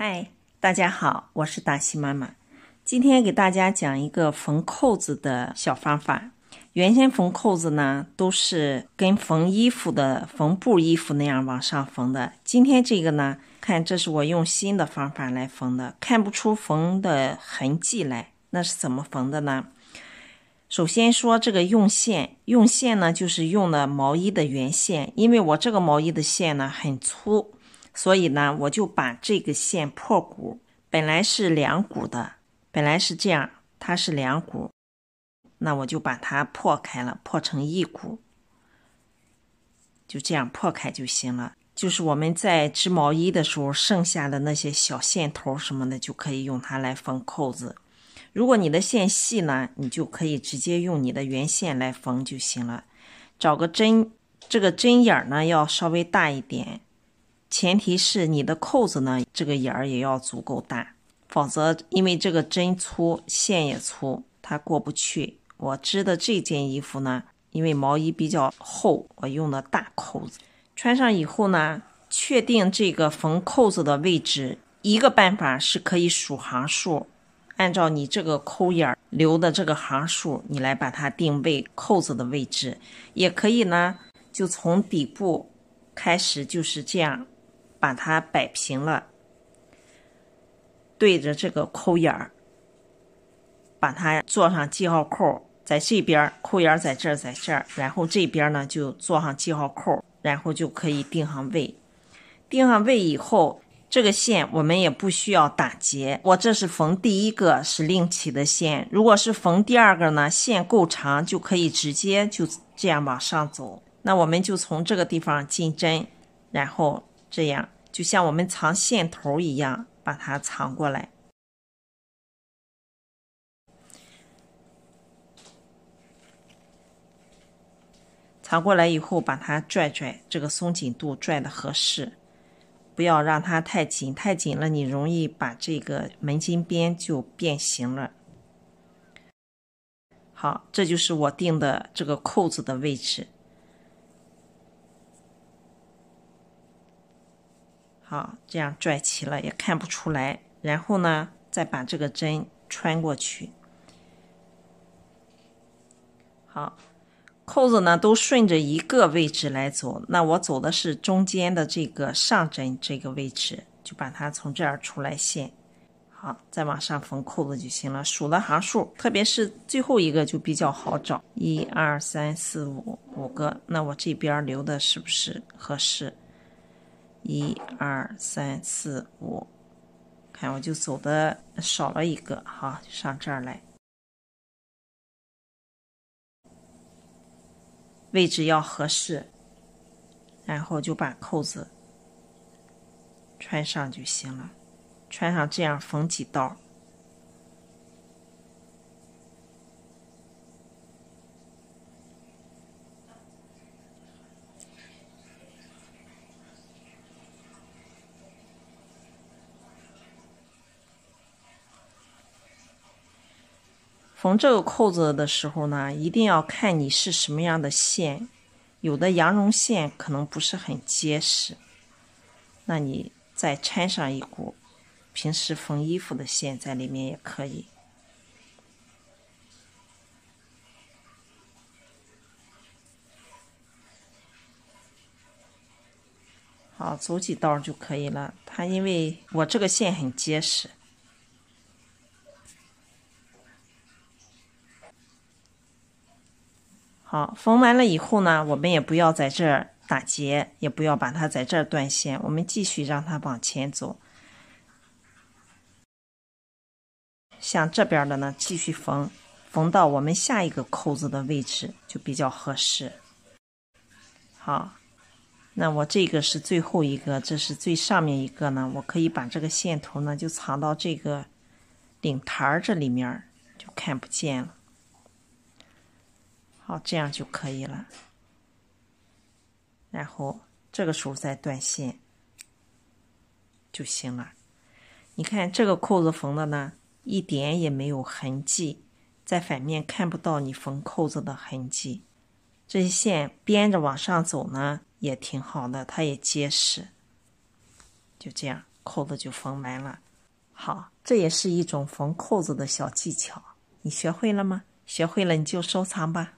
嗨，大家好，我是大西妈妈。今天给大家讲一个缝扣子的小方法。原先缝扣子呢，都是跟缝衣服的缝布衣服那样往上缝的。今天这个呢，看这是我用新的方法来缝的，看不出缝的痕迹来。那是怎么缝的呢？首先说这个用线，用线呢就是用的毛衣的原线，因为我这个毛衣的线呢很粗。所以呢，我就把这个线破股，本来是两股的，本来是这样，它是两股，那我就把它破开了，破成一股，就这样破开就行了。就是我们在织毛衣的时候，剩下的那些小线头什么的，就可以用它来缝扣子。如果你的线细呢，你就可以直接用你的原线来缝就行了。找个针，这个针眼呢要稍微大一点。前提是你的扣子呢，这个眼儿也要足够大，否则因为这个针粗线也粗，它过不去。我织的这件衣服呢，因为毛衣比较厚，我用的大扣子，穿上以后呢，确定这个缝扣子的位置，一个办法是可以数行数，按照你这个扣眼留的这个行数，你来把它定位扣子的位置，也可以呢，就从底部开始就是这样。把它摆平了，对着这个扣眼儿，把它做上记号扣，在这边扣眼儿在这儿，在这儿，然后这边呢就做上记号扣，然后就可以定上位。定上位以后，这个线我们也不需要打结。我这是缝第一个是另起的线，如果是缝第二个呢，线够长就可以直接就这样往上走。那我们就从这个地方进针，然后。这样就像我们藏线头一样，把它藏过来。藏过来以后，把它拽拽，这个松紧度拽的合适，不要让它太紧。太紧了，你容易把这个门襟边就变形了。好，这就是我定的这个扣子的位置。好，这样拽齐了也看不出来。然后呢，再把这个针穿过去。好，扣子呢都顺着一个位置来走。那我走的是中间的这个上针这个位置，就把它从这儿出来线。好，再往上缝扣子就行了。数的行数，特别是最后一个就比较好找。一二三四五，五个。那我这边留的是不是合适？一二三四五，看我就走的少了一个，哈，上这儿来，位置要合适，然后就把扣子穿上就行了，穿上这样缝几道。缝这个扣子的时候呢，一定要看你是什么样的线。有的羊绒线可能不是很结实，那你再掺上一股平时缝衣服的线在里面也可以。好，走几道就可以了。它因为我这个线很结实。好，缝完了以后呢，我们也不要在这儿打结，也不要把它在这儿断线，我们继续让它往前走。像这边的呢，继续缝，缝到我们下一个扣子的位置就比较合适。好，那我这个是最后一个，这是最上面一个呢，我可以把这个线头呢就藏到这个领台儿这里面，就看不见了。好，这样就可以了。然后这个时候再断线就行了。你看这个扣子缝的呢，一点也没有痕迹，在反面看不到你缝扣子的痕迹。这些线编着往上走呢，也挺好的，它也结实。就这样，扣子就缝完了。好，这也是一种缝扣子的小技巧，你学会了吗？学会了你就收藏吧。